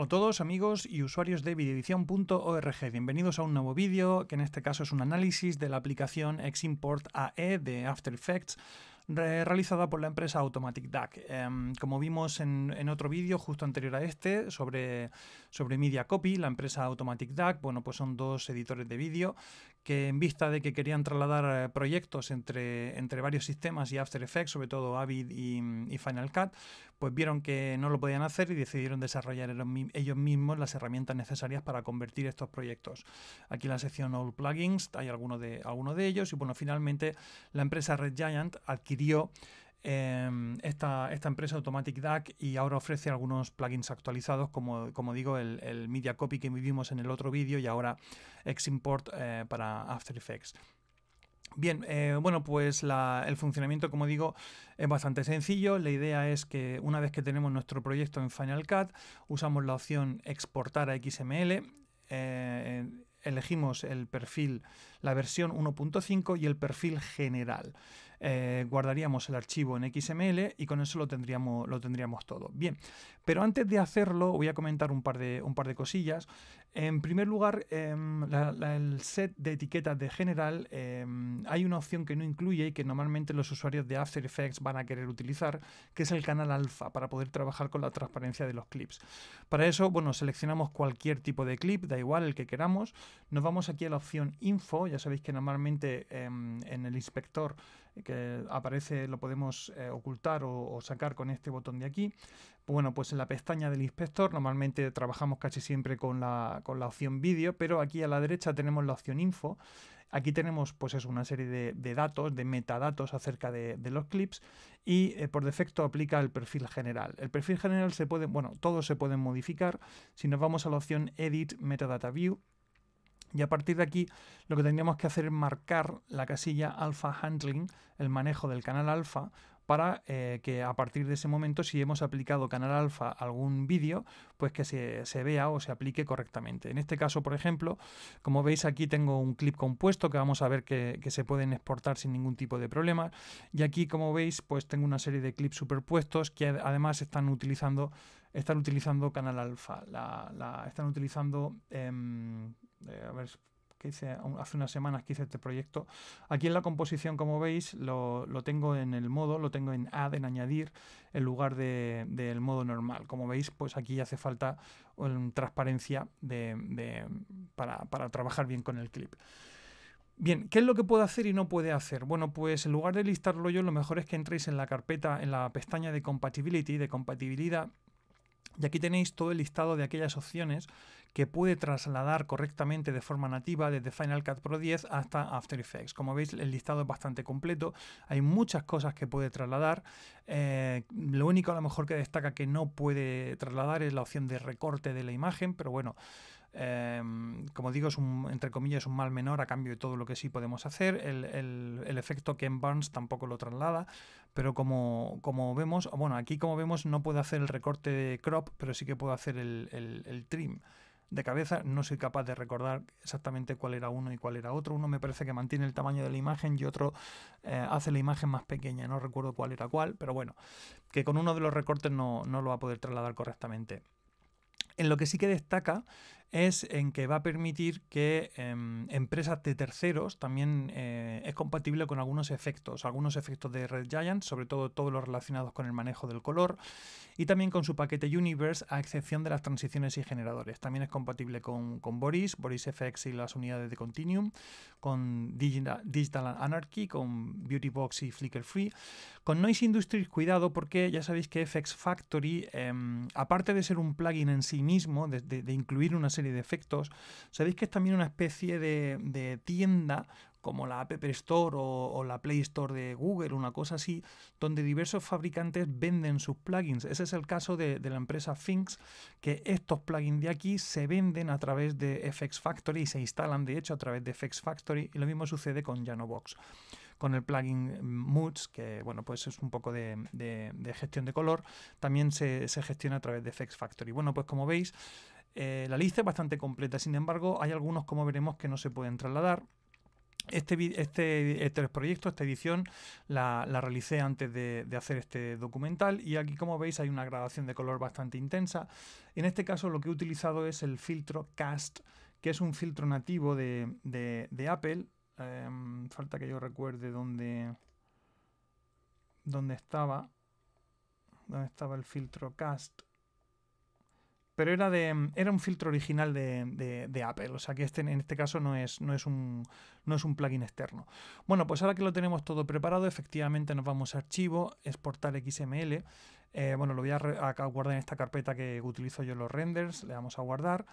Hola a todos amigos y usuarios de videoedición.org, bienvenidos a un nuevo vídeo que en este caso es un análisis de la aplicación Ximport AE de After Effects realizada por la empresa Automatic DAC. Em, como vimos en, otro vídeo justo anterior a este sobre, sobre Media Copy, la empresa Automatic DAC, bueno, pues son dos editores de vídeo que en vista de que querían trasladar eh, proyectos entre, entre varios sistemas y After Effects, sobre todo Avid y, Final Cut, pues vieron que no lo podían hacer y decidieron desarrollar ellos mismos las herramientas necesarias para convertir estos proyectos. Aquí la sección All Plugins hay alguno de, alguno de ellos y bueno, finalmente la empresa Red Giant adquirió Em, esta, empresa Automatic DAC y ahora ofrece algunos plugins actualizados, como, como digo, el, el, Media Copy que vivimos en el otro vídeo y ahora Eximport eh, para After Effects. Bien, eh, bueno, pues el funcionamiento, como digo, es bastante sencillo. La idea es que una vez que tenemos nuestro proyecto en Final Cut, usamos la opción exportar a XML, eh, eh, elegimos el perfil, la versión 1.5 y el perfil general. Eh, guardaríamos el archivo en XML y con eso lo tendríamos, lo tendríamos todo. Bien, pero antes de hacerlo voy a comentar un par de, un par de cosillas. En primer lugar, em, el set de etiquetas de general em, hay una opción que no incluye y que normalmente los usuarios de After Effects van a querer utilizar, que es el canal alfa para poder trabajar con la transparencia de los clips. Para eso, bueno, seleccionamos cualquier tipo de clip, da igual el que queramos, nos vamos aquí a la opción info, ya sabéis que normalmente em, en el inspector que aparece, lo podemos eh, ocultar o, sacar con este botón de aquí. Bueno, pues en la pestaña del inspector normalmente trabajamos casi siempre con la, opción vídeo, pero aquí a la derecha tenemos la opción info. Aquí tenemos pues es una serie de, datos, de metadatos acerca de, los clips y eh, por defecto aplica el perfil general. El perfil general se puede, bueno, todos se pueden modificar. Si nos vamos a la opción Edit Metadata View, y a partir de aquí lo que tendríamos que hacer es marcar la casilla alpha handling, el manejo del canal alfa, para eh, que a partir de ese momento, si hemos aplicado canal alfa a algún vídeo, pues que se, vea o se aplique correctamente. En este caso, por ejemplo, como veis aquí tengo un clip compuesto que vamos a ver que, se pueden exportar sin ningún tipo de problema. Y aquí, como veis, pues tengo una serie de clips superpuestos que además están utilizando, están utilizando canal alfa, la, están utilizando... Em, a ver, que hace unas semanas que hice este proyecto. Aquí en la composición, como veis, lo, tengo en el modo, lo tengo en add, en añadir, en lugar del de, modo normal. Como veis, pues aquí hace falta transparencia para, para trabajar bien con el clip. Bien, ¿qué es lo que puede hacer y no puede hacer? Bueno, pues en lugar de listarlo yo, lo mejor es que entréis en la carpeta, en la pestaña de compatibility, de compatibilidad, y aquí tenéis todo el listado de aquellas opciones que puede trasladar correctamente de forma nativa desde Final Cut Pro 10 hasta After Effects. Como veis, el listado es bastante completo. Hay muchas cosas que puede trasladar. Eh, lo único a lo mejor que destaca que no puede trasladar es la opción de recorte de la imagen, pero bueno, Em, como digo, es un, entre comillas, un mal menor a cambio de todo lo que sí podemos hacer. El, el, efecto Ken Burns tampoco lo traslada, pero como, como, vemos, bueno, aquí como vemos no puedo hacer el recorte de crop, pero sí que puedo hacer el, trim de cabeza, no soy capaz de recordar exactamente cuál era uno y cuál era otro. Uno me parece que mantiene el tamaño de la imagen y otro eh, hace la imagen más pequeña. No recuerdo cuál era cuál, pero bueno, que con uno de los recortes no, no lo va a poder trasladar correctamente. En lo que sí que destaca es en que va a permitir que em, empresas de terceros también eh, es compatible con algunos efectos, algunos efectos de Red Giant, sobre todo todos los relacionados con el manejo del color y también con su paquete Universe, a excepción de las transiciones y generadores. También es compatible con, Boris, Boris FX y las unidades de Continuum, con Digital, Anarchy, con Beauty Box y Flickr Free. Con Noise Industries, cuidado porque ya sabéis que FX Factory, em, aparte de ser un plugin en sí mismo, de, de, de incluir unas serie de efectos. Sabéis que es también una especie de, tienda como la App Store o, la Play Store de Google, una cosa así, donde diversos fabricantes venden sus plugins. Ese es el caso de, la empresa Finks, que estos plugins de aquí se venden a través de FX Factory y se instalan de hecho a través de FX Factory y lo mismo sucede con Box con el plugin Moods, que bueno, pues es un poco de, gestión de color, también se, se, gestiona a través de FX Factory. Bueno, pues como veis, eh, la lista es bastante completa, sin embargo, hay algunos, como veremos, que no se pueden trasladar. Este, este, este, proyecto, esta edición, la, la realicé antes de, hacer este documental y aquí como veis hay una grabación de color bastante intensa. En este caso lo que he utilizado es el filtro Cast, que es un filtro nativo de, Apple. Em, falta que yo recuerde dónde, dónde estaba. ¿Dónde estaba el filtro Cast? pero era, de, mm, era un filtro original de, de, Apple, o sea que este, en este caso no es, no, es un, no es un plugin externo. Bueno, pues ahora que lo tenemos todo preparado, efectivamente nos vamos a archivo, exportar XML, eh, bueno, lo voy a, guardar en esta carpeta que utilizo yo los renders, le vamos a guardar.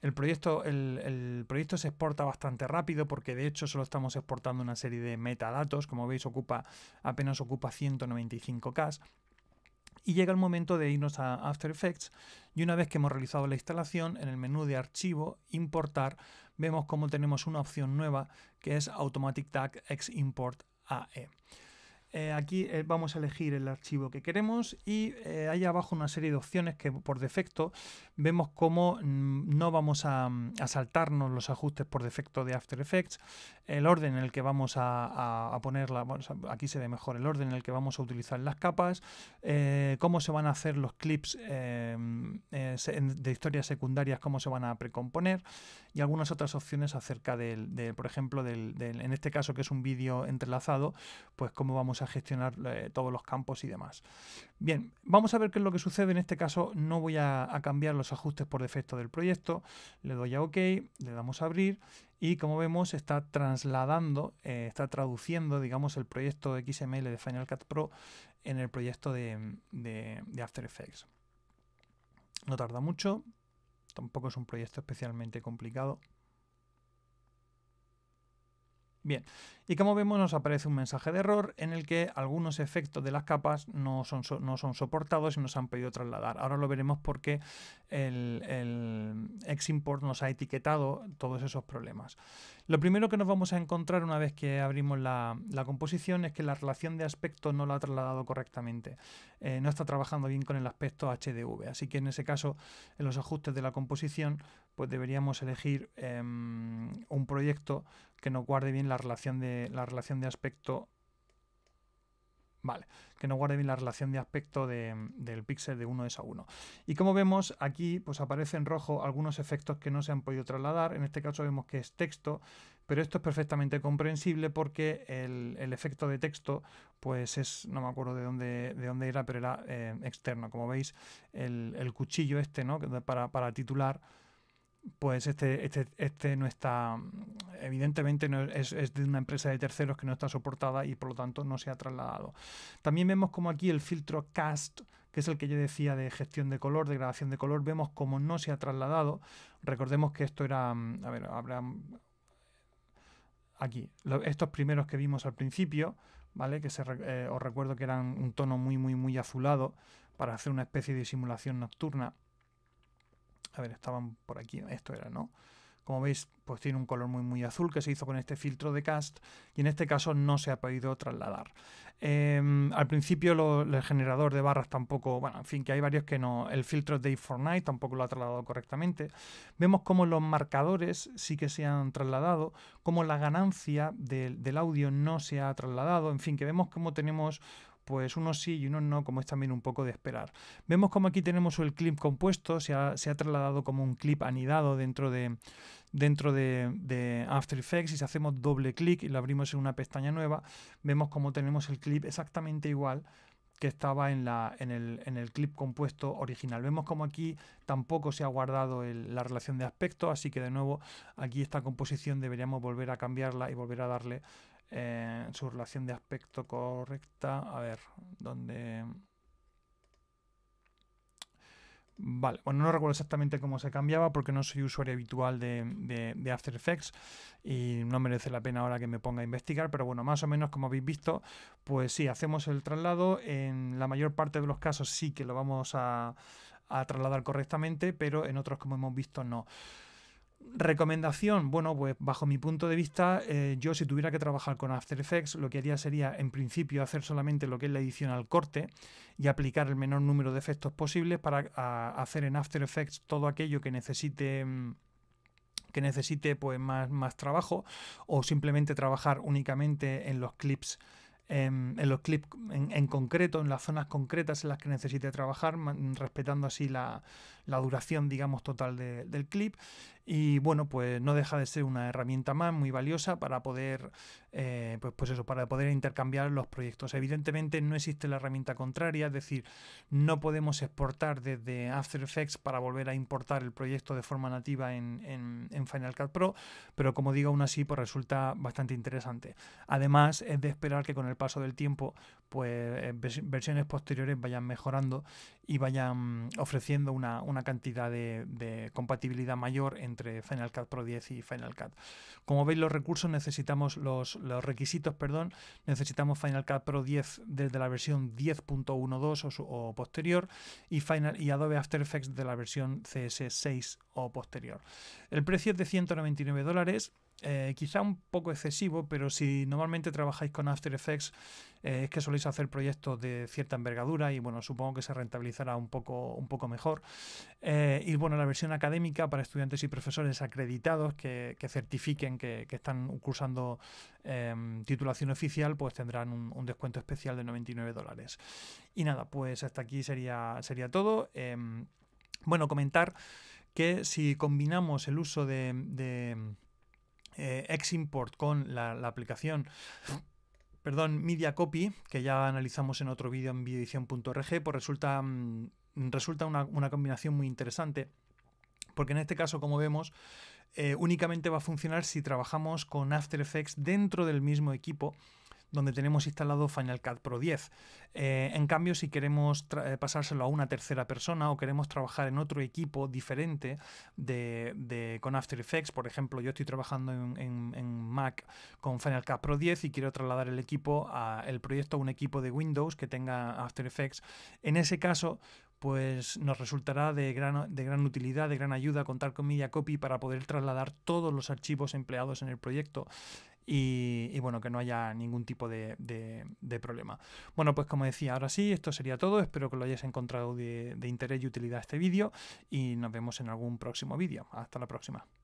El proyecto, el, proyecto se exporta bastante rápido porque de hecho solo estamos exportando una serie de metadatos, como veis ocupa, apenas ocupa 195K. Y llega el momento de irnos a After Effects y una vez que hemos realizado la instalación, en el menú de archivo, importar, vemos cómo tenemos una opción nueva que es Automatic Tag X-Import AE. Eh, aquí eh, vamos a elegir el archivo que queremos y hay eh, abajo una serie de opciones que por defecto vemos cómo mm, no vamos mm, a, saltarnos los ajustes por defecto de After Effects, el orden en el que vamos a, a ponerla, aquí se ve mejor el orden en el que vamos a utilizar las capas, cómo se van a hacer los clips mm, de historias secundarias, cómo se van a precomponer y algunas otras opciones acerca del, de, por ejemplo, en este caso que es un vídeo entrelazado, pues cómo vamos a a gestionar eh, todos los campos y demás. Bien, vamos a ver qué es lo que sucede. En este caso no voy a, cambiar los ajustes por defecto del proyecto. Le doy a OK, le damos a abrir y como vemos está trasladando, eh, está traduciendo, digamos, el proyecto XML de Final Cut Pro en el proyecto de After Effects. No tarda mucho, tampoco es un proyecto especialmente complicado. Bien, y como vemos nos aparece un mensaje de error en el que algunos efectos de las capas no son, soportados y nos han pedido trasladar. Ahora lo veremos porque el, el Eximport nos ha etiquetado todos esos problemas. Lo primero que nos vamos a encontrar una vez que abrimos la, composición es que la relación de aspecto no la ha trasladado correctamente. Eh, no está trabajando bien con el aspecto HDV, así que en ese caso en los ajustes de la composición pues deberíamos elegir em, un proyecto que nos guarde bien la relación de, la relación de aspecto. Vale, que no guarde bien la relación de aspecto del píxel de 1 es a 1. Y como vemos, aquí pues aparece en rojo algunos efectos que no se han podido trasladar. En este caso vemos que es texto, pero esto es perfectamente comprensible porque el, efecto de texto, pues es, no me acuerdo de dónde, de dónde era, pero era eh, externo. Como veis, el, cuchillo este, Para, para titular pues este, este, este, no está, evidentemente no es, de una empresa de terceros que no está soportada y por lo tanto no se ha trasladado. También vemos como aquí el filtro cast, que es el que yo decía de gestión de color, de grabación de color, vemos como no se ha trasladado. Recordemos que esto era, a ver, habrá aquí, estos primeros que vimos al principio, ¿vale? Que eh, os recuerdo que eran un tono muy, muy, muy azulado para hacer una especie de simulación nocturna. A ver, estaban por aquí, esto era, ¿no? Como veis, pues tiene un color muy muy azul que se hizo con este filtro de cast y en este caso no se ha podido trasladar. Em, al principio el generador de barras tampoco, bueno, en fin, que hay varios que no, el filtro Day for Night tampoco lo ha trasladado correctamente. Vemos como los marcadores sí que se han trasladado, como la ganancia del audio no se ha trasladado, en fin, que vemos como tenemos pues unos sí y unos no, como es también un poco de esperar. Vemos como aquí tenemos el clip compuesto, se ha, trasladado como un clip anidado dentro de, dentro de, After Effects y si hacemos doble clic y lo abrimos en una pestaña nueva, vemos como tenemos el clip exactamente igual que estaba en, la, en, el, clip compuesto original. Vemos como aquí tampoco se ha guardado la relación de aspecto, así que de nuevo aquí esta composición deberíamos volver a cambiarla y volver a darle eh, su relación de aspecto correcta. A ver, donde Vale, bueno, no recuerdo exactamente cómo se cambiaba porque no soy usuario habitual de, After Effects y no merece la pena ahora que me ponga a investigar, pero bueno, más o menos como habéis visto, pues sí, hacemos el traslado. En la mayor parte de los casos sí que lo vamos a, a trasladar correctamente, pero en otros, como hemos visto, no. Recomendación, bueno, pues bajo mi punto de vista, eh, yo si tuviera que trabajar con After Effects, lo que haría sería en principio hacer solamente lo que es la edición al corte y aplicar el menor número de efectos posibles para hacer en After Effects todo aquello que necesite mm, que necesite pues más, más trabajo o simplemente trabajar únicamente en los clips em, en, los clips en, concreto, en las zonas concretas en las que necesite trabajar, respetando así la, la duración, digamos, total del clip. Y bueno, pues no deja de ser una herramienta más muy valiosa para poder, eh, pues, pues, eso, para poder intercambiar los proyectos. Evidentemente no existe la herramienta contraria, es decir, no podemos exportar desde After Effects para volver a importar el proyecto de forma nativa en, Final Cut Pro, pero como digo, aún así, pues resulta bastante interesante. Además, es de esperar que con el paso del tiempo, pues eh, versiones posteriores vayan mejorando y vayan mm, ofreciendo una cantidad de, compatibilidad mayor entre Final Cut Pro 10 y Final Cut. Como veis, los recursos necesitamos, los, requisitos, perdón, necesitamos Final Cut Pro 10 desde la versión 10.12 o, posterior y, Final, y Adobe After Effects de la versión CS6 o posterior. El precio es de 199 dólares. Eh, quizá un poco excesivo, pero si normalmente trabajáis con After Effects, eh, es que soléis hacer proyectos de cierta envergadura y bueno, supongo que se rentabilizará un poco, un poco mejor. Eh, y bueno, la versión académica para estudiantes y profesores acreditados que, certifiquen que, están cursando em, titulación oficial, pues tendrán un, descuento especial de 99 dólares. Y nada, pues hasta aquí sería, sería todo. Em, bueno, comentar que si combinamos el uso de, de eh, con la aplicación perdón, media copy, que ya analizamos en otro vídeo en videoedición.org, pues resulta, mm, resulta una, combinación muy interesante porque en este caso, como vemos, eh, únicamente va a funcionar si trabajamos con After Effects dentro del mismo equipo donde tenemos instalado Final Cut Pro 10. Eh, en cambio, si queremos eh, pasárselo a una tercera persona o queremos trabajar en otro equipo diferente de, con After Effects, por ejemplo, yo estoy trabajando en, Mac con Final Cut Pro 10 y quiero trasladar el equipo a el proyecto a un equipo de Windows que tenga After Effects. En ese caso, pues nos resultará de gran, de gran utilidad, de gran ayuda contar con Media para poder trasladar todos los archivos empleados en el proyecto y, bueno, que no haya ningún tipo de, de, problema. Bueno, pues como decía, ahora sí, esto sería todo. Espero que lo hayáis encontrado de, de interés y utilidad este vídeo y nos vemos en algún próximo vídeo. Hasta la próxima.